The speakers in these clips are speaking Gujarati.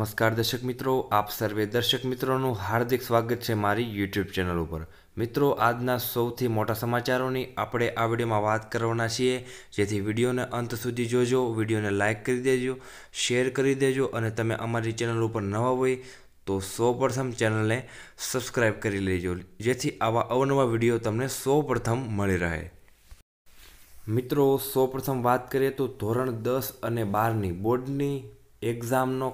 નમસ્કાર દર્શક મિત્રો આપ સર્વે દર્શક મિત્રોનું હાર્દિક સ્વાગત છે મારી યુટ્યુબ ચેનલ ઉપર મિત્રો આજના સૌથી મોટા સમાચારોની આપણે આ વિડીયોમાં વાત કરવાના છીએ જેથી વિડીયોને અંત સુધી જોજો વિડીયોને લાઇક કરી દેજો શેર કરી દેજો અને તમે અમારી ચેનલ ઉપર નવા હોય તો સૌ પ્રથમ ચેનલને સબસ્ક્રાઈબ કરી લેજો જેથી આવા અવનવા વિડીયો તમને સૌ પ્રથમ મળી રહે મિત્રો સૌ પ્રથમ વાત કરીએ તો ધોરણ દસ અને બારની બોર્ડની એક્ઝામનો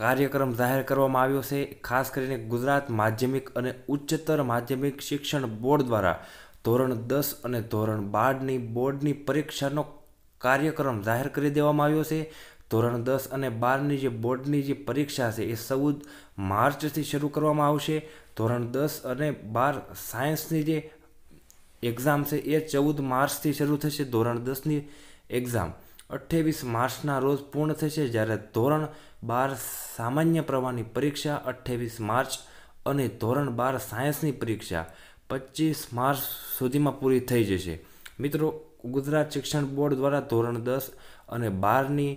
કાર્યક્રમ જાહેર કરવામાં આવ્યો છે ખાસ કરીને ગુજરાત માધ્યમિક અને ઉચ્ચતર માધ્યમિક શિક્ષણ બોર્ડ દ્વારા ધોરણ દસ અને ધોરણ બારની બોર્ડની પરીક્ષાનો કાર્યક્રમ જાહેર કરી દેવામાં આવ્યો છે ધોરણ દસ અને બારની જે બોર્ડની જે પરીક્ષા છે એ ચૌદ માર્ચથી શરૂ કરવામાં આવશે ધોરણ દસ અને બાર સાયન્સની જે એક્ઝામ છે એ ચૌદ માર્ચથી શરૂ થશે ધોરણ દસની એક્ઝામ અઠ્ઠાવીસ માર્ચના રોજ પૂર્ણ થશે જ્યારે ધોરણ બાર સામાન્ય પ્રવાહની પરીક્ષા અઠ્ઠાવીસ માર્ચ અને ધોરણ બાર સાયન્સની પરીક્ષા પચીસ માર્ચ સુધીમાં પૂરી થઈ જશે મિત્રો ગુજરાત શિક્ષણ બોર્ડ દ્વારા ધોરણ દસ અને બારની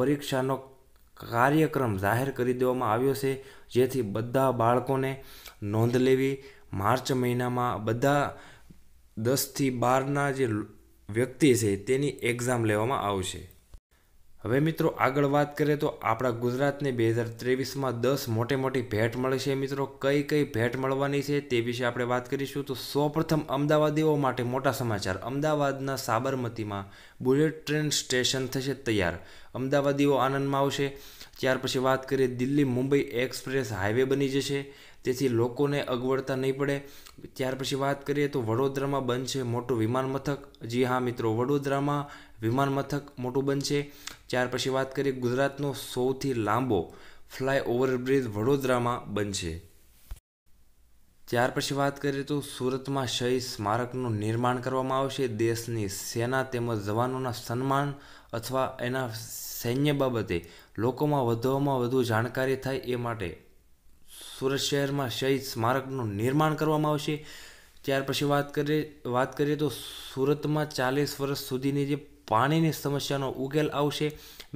પરીક્ષાનો કાર્યક્રમ જાહેર કરી દેવામાં આવ્યો છે જેથી બધા બાળકોને નોંધ લેવી માર્ચ મહિનામાં બધા દસથી બારના જે વ્યક્તિ છે તેની એક્ઝામ લેવામાં આવશે હવે મિત્રો આગળ વાત કરીએ તો આપણા ગુજરાતને બે હજાર ત્રેવીસમાં દસ મોટી મોટી ભેટ મળી છે મિત્રો કઈ કઈ ભેટ મળવાની છે તે વિશે આપણે વાત કરીશું તો સૌપ્રથમ અમદાવાદીઓ માટે મોટા સમાચાર અમદાવાદના સાબરમતીમાં બુલેટ ટ્રેન સ્ટેશન થશે તૈયાર અમદાવાદીઓ આનંદમાં આવશે ત્યાર પછી વાત કરીએ દિલ્હી મુંબઈ એક્સપ્રેસ હાઈવે બની જશે તેથી લોકોને અગવડતા નહીં પડે ત્યાર પછી વાત કરીએ તો વડોદરામાં બનશે મોટું વિમાન મથક જી હા મિત્રો વડોદરામાં વિમાન મથક મોટું બનશે ત્યાર પછી વાત કરીએ ગુજરાતનો સૌથી લાંબો ફ્લાય ઓવરબ્રિજ વડોદરામાં બનશે ત્યાર પછી વાત કરીએ તો સુરતમાં શહીદ સ્મારકનું નિર્માણ કરવામાં આવશે દેશની સેના તેમજ જવાનોના સન્માન અથવા એના સૈન્ય બાબતે લોકોમાં વધુમાં વધુ જાણકારી થાય એ માટે સુરત શહેરમાં શહીદ સ્મારકનું નિર્માણ કરવામાં આવશે ત્યાર પછી વાત કરીએ વાત કરીએ તો સુરતમાં ચાલીસ વર્ષ સુધીની જે પાણીની સમસ્યાનો ઉકેલ આવશે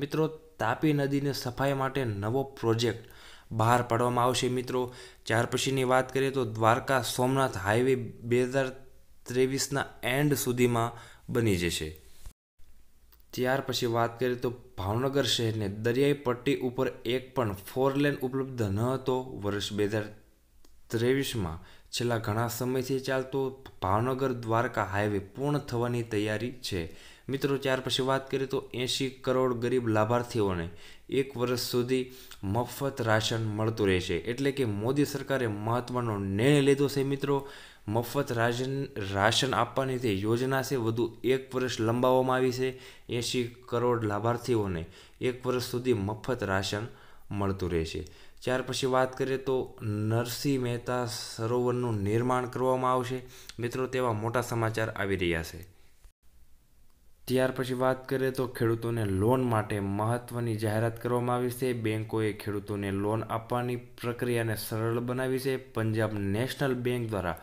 મિત્રો તાપી નદીને સફાઈ માટે નવો પ્રોજેક્ટ બહાર પાડવામાં આવશે મિત્રો ત્યાર પછીની વાત કરીએ તો દ્વારકા સોમનાથ હાઈવે બે હજાર ત્રેવીસના એન્ડ સુધીમાં બની જશે ત્યાર પછી વાત કરીએ તો ભાવનગર શહેરને દરિયાઈ પટ્ટી ઉપર એક પણ ફોર લેન ઉપલબ્ધ ન હતો વર્ષ બે હજાર ત્રેવીસમાં છેલ્લા ઘણા સમયથી ચાલતો ભાવનગર દ્વારકા હાઈવે પૂર્ણ થવાની તૈયારી છે મિત્રો ત્યાર પછી વાત કરીએ તો એંશી કરોડ ગરીબ લાભાર્થીઓને એક વર્ષ સુધી મફત રાશન મળતું રહેશે એટલે કે મોદી સરકારે મહત્ત્વનો નિર્ણય લીધો છે મિત્રો મફત રાશન રાશન આપવાની જે યોજના છે વધુ એક વર્ષ લંબાવવામાં આવી છે એંશી કરોડ લાભાર્થીઓને એક વર્ષ સુધી મફત રાશન મળતું રહેશે ત્યાર પછી વાત કરીએ તો નરસિંહ મહેતા સરોવરનું નિર્માણ કરવામાં આવશે મિત્રો તેવા મોટા સમાચાર આવી રહ્યા છે ત્યાર પછી વાત કરીએ તો ખેડૂતોને લોન માટે મહત્ત્વની જાહેરાત કરવામાં આવી છે બેન્કોએ ખેડૂતોને લોન આપવાની પ્રક્રિયાને સરળ બનાવી છે પંજાબ નેશનલ બેંક દ્વારા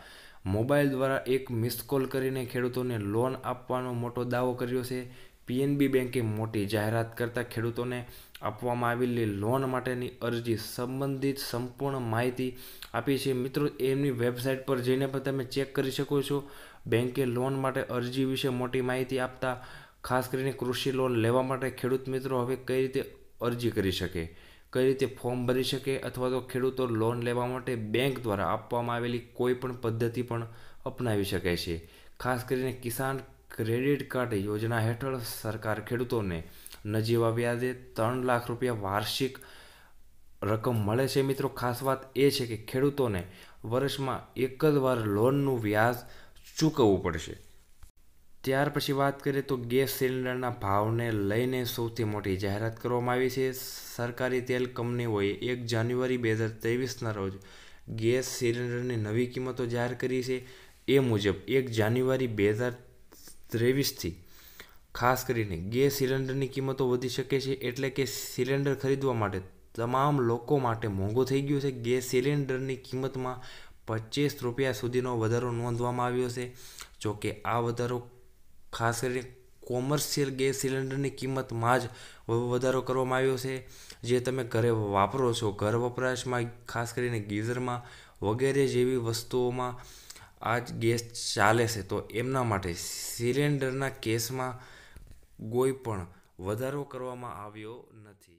મોબાઈલ દ્વારા એક મિસ કોલ કરીને ખેડૂતોને લોન આપવાનો મોટો દાવો કર્યો છે પીએનબી બેંકે મોટી જાહેરાત કરતાં ખેડૂતોને આપવામાં આવેલી લોન માટેની અરજી સંબંધિત સંપૂર્ણ માહિતી આપી છે મિત્રો એમની વેબસાઇટ પર જઈને પણ તમે ચેક કરી શકો છો બેન્કે લોન માટે અરજી વિશે મોટી માહિતી આપતા ખાસ કરીને કૃષિ લોન લેવા માટે ખેડૂત મિત્રો હવે કઈ રીતે અરજી કરી શકે કઈ રીતે ફોર્મ ભરી શકે અથવા તો ખેડૂતો લોન લેવા માટે બેંક દ્વારા આપવામાં આવેલી કોઈ પણ પદ્ધતિ પણ અપનાવી શકે છે ખાસ કરીને કિસાન ક્રેડિટ કાર્ડ યોજના હેઠળ સરકાર ખેડૂતોને નજીવા વ્યાજે ત્રણ લાખ રૂપિયા વાર્ષિક રકમ મળે છે મિત્રો ખાસ વાત એ છે કે ખેડૂતોને વર્ષમાં એક જ વાર લોનનું વ્યાજ ચૂકવવું પડશે ત્યાર પછી વાત કરીએ તો ગેસ સિલિન્ડરના ભાવને લઈને સૌથી મોટી જાહેરાત કરવામાં આવી છે સરકારી તેલ કંપનીઓએ એક જાન્યુઆરી બે હજાર ત્રેવીસના રોજ ગેસ સિલિન્ડરની નવી કિંમતો જાહેર કરી છે એ મુજબ એક જાન્યુઆરી બે હજાર ત્રેવીસથી ખાસ કરીને ગેસ સિલિન્ડરની કિંમતો વધી શકે છે એટલે કે સિલિન્ડર ખરીદવા માટે તમામ લોકો માટે મોંઘું થઈ ગયું છે ગેસ સિલિન્ડરની કિંમતમાં પચીસ રૂપિયા સુધીનો વધારો નોંધવામાં આવ્યો છે જોકે આ વધારો ખાસ કરીને કોમર્શિયલ ગેસ સિલિન્ડરની કિંમતમાં જ વધારો કરવામાં આવ્યો છે જે તમે ઘરે વાપરો છો ઘર વપરાશમાં ખાસ કરીને ગીઝરમાં વગેરે જેવી વસ્તુઓમાં આ જ ગેસ ચાલે છે તો એમના માટે સિલિન્ડરના કેસમાં કોઈ પણ વધારો કરવામાં આવ્યો નથી